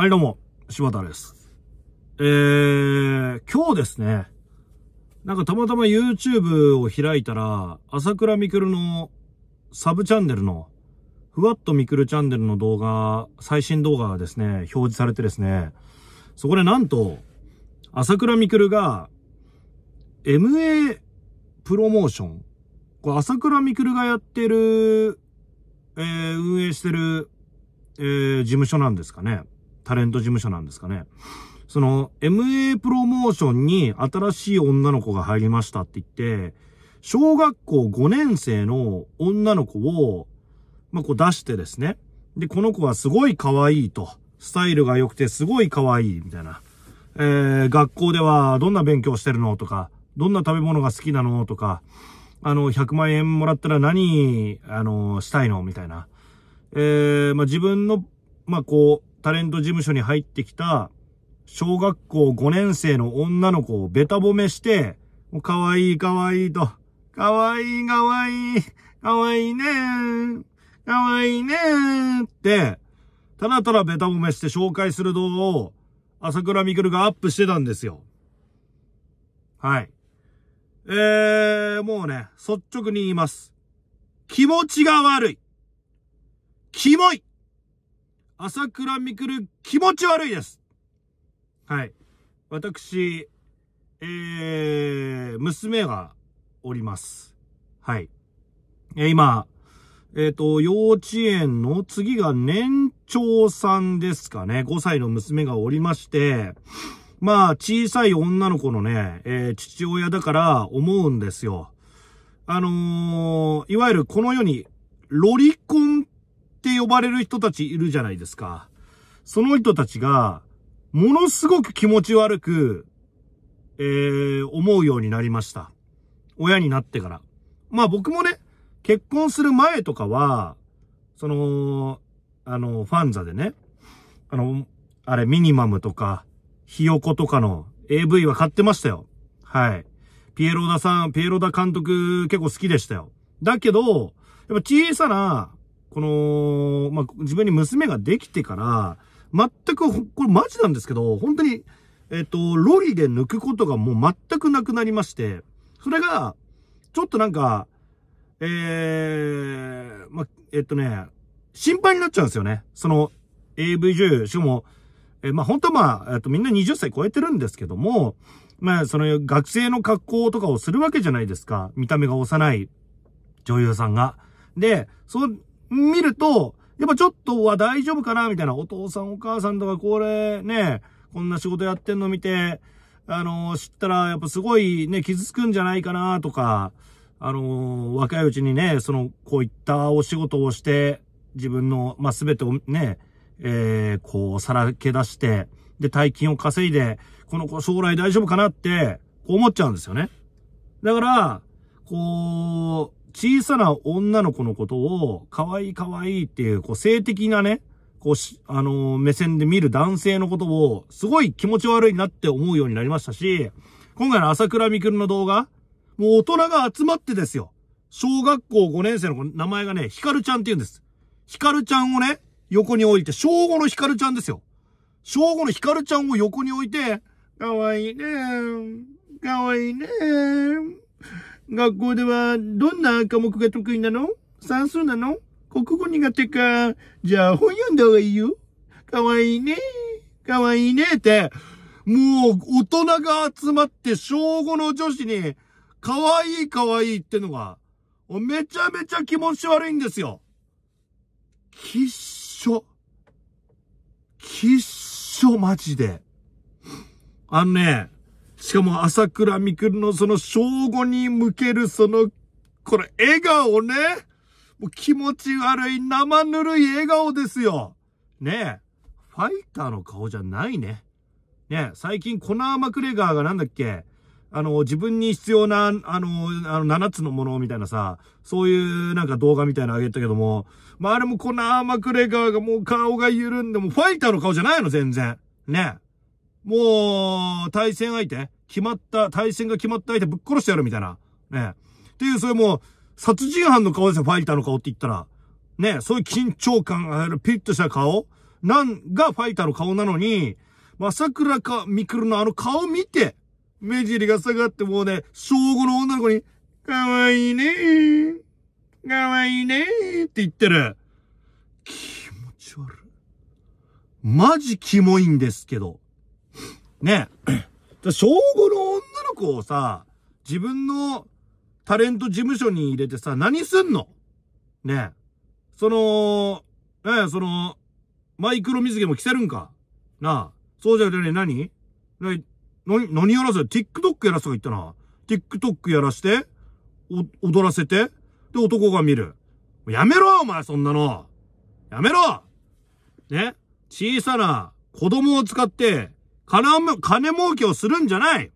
はい、どうも、柴田です。えー、今日ですね、なんかたまたま YouTube を開いたら、朝倉みくるのサブチャンネルの、ふわっとみくるチャンネルの動画、最新動画がですね、表示されてですね、そこでなんと、朝倉みくるが、MA プロモーション、これ朝倉みくるがやってる、えー、運営してる、えー、事務所なんですかね。タレント事務所なんですかね。その、MA プロモーションに新しい女の子が入りましたって言って、小学校5年生の女の子を、まあ、こう出してですね。で、この子はすごい可愛いと。スタイルが良くてすごい可愛い、みたいな。えー、学校ではどんな勉強してるのとか、どんな食べ物が好きなのとか、あの、100万円もらったら何、あの、したいのみたいな。えー、まあ、自分の、まあ、こう、タレント事務所に入ってきた、小学校5年生の女の子をべた褒めして、かわいいかわいいと、かわいいかわい、い、かわいいねー、かわいねーって、ただただべた褒めして紹介する動画を、朝倉みくるがアップしてたんですよ。はい。えー、もうね、率直に言います。気持ちが悪い。キモい朝倉未来気持ち悪いです。はい。私、えー、娘がおります。はい。えー、今、えっ、ー、と、幼稚園の次が年長さんですかね。5歳の娘がおりまして、まあ、小さい女の子のね、えー、父親だから思うんですよ。あのー、いわゆるこの世にロリコン呼ばれる人たちいるじゃないですか。その人たちが、ものすごく気持ち悪く、えー、思うようになりました。親になってから。まあ僕もね、結婚する前とかは、その、あの、ファンザでね、あの、あれ、ミニマムとか、ひよことかの AV は買ってましたよ。はい。ピエロダさん、ピエロダ監督結構好きでしたよ。だけど、やっぱ小さなこの、まあ、自分に娘ができてから、全く、これマジなんですけど、本当に、えっ、と、ロリで抜くことがもう全くなくなりまして、それが、ちょっとなんか、ええー、まえっ、とね、心配になっちゃうんですよね。その、AV 女優、しかも、えー、ま本当はまあ、えっ、と、みんな20歳超えてるんですけども、まあ、その、学生の格好とかをするわけじゃないですか。見た目が幼い女優さんが。で、そう、見ると、やっぱちょっとは大丈夫かなみたいな。お父さんお母さんとかこれね、こんな仕事やってんの見て、あの、知ったらやっぱすごいね、傷つくんじゃないかなとか、あの、若いうちにね、その、こういったお仕事をして、自分の、ますべてをね、えー、こう、さらけ出して、で、大金を稼いで、この子将来大丈夫かなって、こう思っちゃうんですよね。だから、こう、小さな女の子のことを、可愛い可愛いっていう、こう、性的なね、こうし、あのー、目線で見る男性のことを、すごい気持ち悪いなって思うようになりましたし、今回の朝倉みくるの動画、もう大人が集まってですよ。小学校5年生の名前がね、ひかるちゃんって言うんです。ひかるちゃんをね、横に置いて、小5のひかるちゃんですよ。小5のひかるちゃんを横に置いて、かわいいねー。かわいいねー。学校ではどんな科目が得意なの算数なの国語苦手か。じゃあ本読んだ方がいいよ。かわいいね。かわいいねって、もう大人が集まって小5の女子に、かわいいかわいいってのが、めちゃめちゃ気持ち悪いんですよ。きっしょ。きっしょ、マジで。あのね、しかも朝倉みくるのその正午に向けるその、これ笑顔ね。もう気持ち悪い生ぬるい笑顔ですよ。ねえ。ファイターの顔じゃないね。ねえ、最近コナー・マクレガーがなんだっけあの、自分に必要な、あの、あの、7つのものみたいなさ、そういうなんか動画みたいなのあげたけども、まああれもコナー・マクレガーがもう顔が緩んでも、ファイターの顔じゃないの、全然。ねえ。もう、対戦相手、決まった、対戦が決まった相手ぶっ殺してやるみたいな。ね。っていう、それもう、殺人犯の顔ですよ、ファイターの顔って言ったら。ね、そういう緊張感ある、ピリッとした顔なんがファイターの顔なのに、くらか、みくるのあの顔見て、目尻が下がってもうね、小5の女の子に、かわいいねー、かわいいねーって言ってる。気持ち悪い。マジキモいんですけど。ね。小5の女の子をさ、自分のタレント事務所に入れてさ、何すんのね。その、ねその、マイクロ水着も着せるんかなあ。そうじゃねえ、何何、何やらせ ?TikTok やらせとか言ったな。TikTok やらして、お、踊らせて、で、男が見る。やめろお前、そんなのやめろね小さな子供を使って、金金儲けをするんじゃない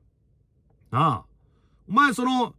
なあ。お前、その、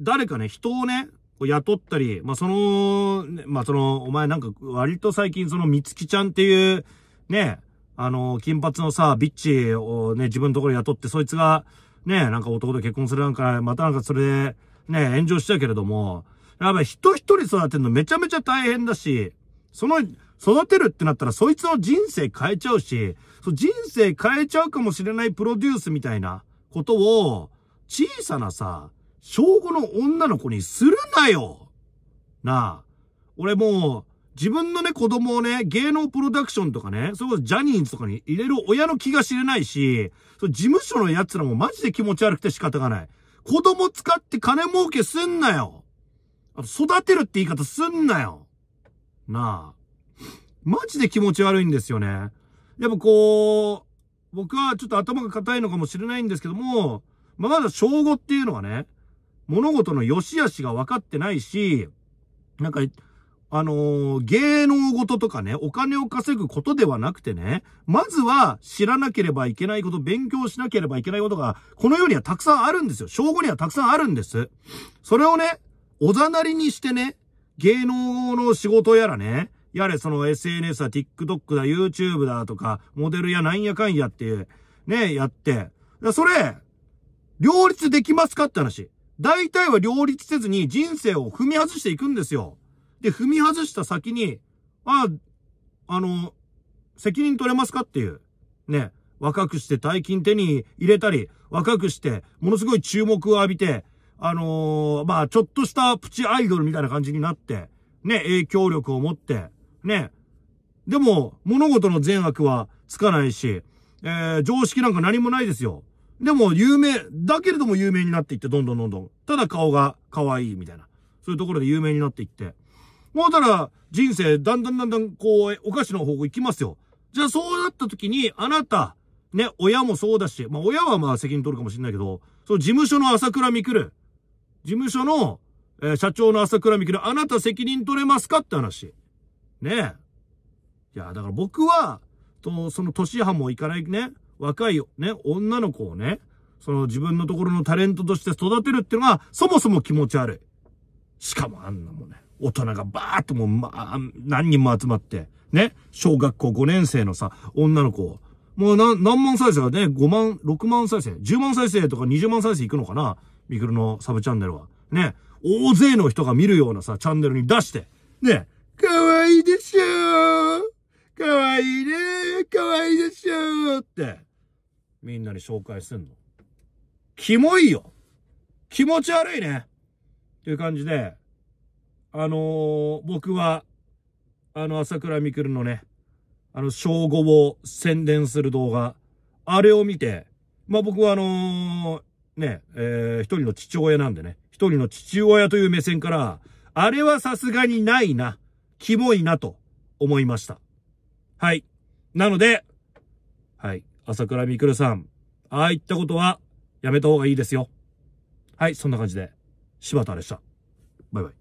誰かね、人をね、雇ったり、まあ、その、まあ、その、お前なんか、割と最近、その、みつきちゃんっていう、ね、あの、金髪のさ、ビッチをね、自分のところ雇って、そいつが、ね、なんか男と結婚するなんか、またなんかそれで、ね、炎上したけれども、やっぱ人一人育てるのめちゃめちゃ大変だし、その、育てるってなったら、そいつの人生変えちゃうし、そ人生変えちゃうかもしれないプロデュースみたいなことを、小さなさ、小5の女の子にするなよなあ。俺もう、自分のね、子供をね、芸能プロダクションとかね、それこそジャニーズとかに入れる親の気が知れないし、そ事務所の奴らもマジで気持ち悪くて仕方がない。子供使って金儲けすんなよ育てるって言い方すんなよなあ。マジで気持ち悪いんですよね。やっぱこう、僕はちょっと頭が硬いのかもしれないんですけども、ままだ小5っていうのはね、物事の良し悪しが分かってないし、なんか、あのー、芸能事とかね、お金を稼ぐことではなくてね、まずは知らなければいけないこと、勉強しなければいけないことが、この世にはたくさんあるんですよ。小5にはたくさんあるんです。それをね、おざなりにしてね、芸能の仕事やらね、やれその SNS だ、TikTok だ、YouTube だとか、モデルやなんやかんやっていう、ね、やって。それ、両立できますかって話。大体は両立せずに人生を踏み外していくんですよ。で、踏み外した先に、あ、あの、責任取れますかっていう。ね。若くして大金手に入れたり、若くして、ものすごい注目を浴びて、あのー、まあ、ちょっとしたプチアイドルみたいな感じになって、ね、影響力を持って、ね。でも、物事の善悪はつかないし、えー、常識なんか何もないですよ。でも、有名、だけれども有名になっていって、どんどんどんどん。ただ顔が可愛いみたいな。そういうところで有名になっていって。もうたら、人生、だんだんだんだん、こう、お菓子の方向行きますよ。じゃあ、そうなった時に、あなた、ね、親もそうだし、まあ、親はまあ責任取るかもしれないけど、その事務所の朝倉く来、事務所の、えー、社長の朝倉美希のあなた責任取れますかって話。ねえ。いや、だから僕は、と、その年派も行かないね、若いね、女の子をね、その自分のところのタレントとして育てるっていうのが、そもそも気持ち悪い。しかもあんなもんね、大人がバーっともう、ま、何人も集まって、ね、小学校5年生のさ、女の子を、もう何、何万再生かね、5万、6万再生、10万再生とか20万再生いくのかなミクルのサブチャンネルは。ね、大勢の人が見るようなさ、チャンネルに出して、ね、かわいいでしょかわいいねかわいいでしょって、みんなに紹介すんの。キモいよ気持ち悪いねっていう感じで、あのー、僕は、あの、朝倉未来のね、あの、称号を宣伝する動画、あれを見て、まあ、僕はあのーね、えー、一人の父親なんでね、一人の父親という目線から、あれはさすがにないな、キモいなと思いました。はい。なので、はい。朝倉みくるさん、ああいったことはやめた方がいいですよ。はい、そんな感じで、柴田でした。バイバイ。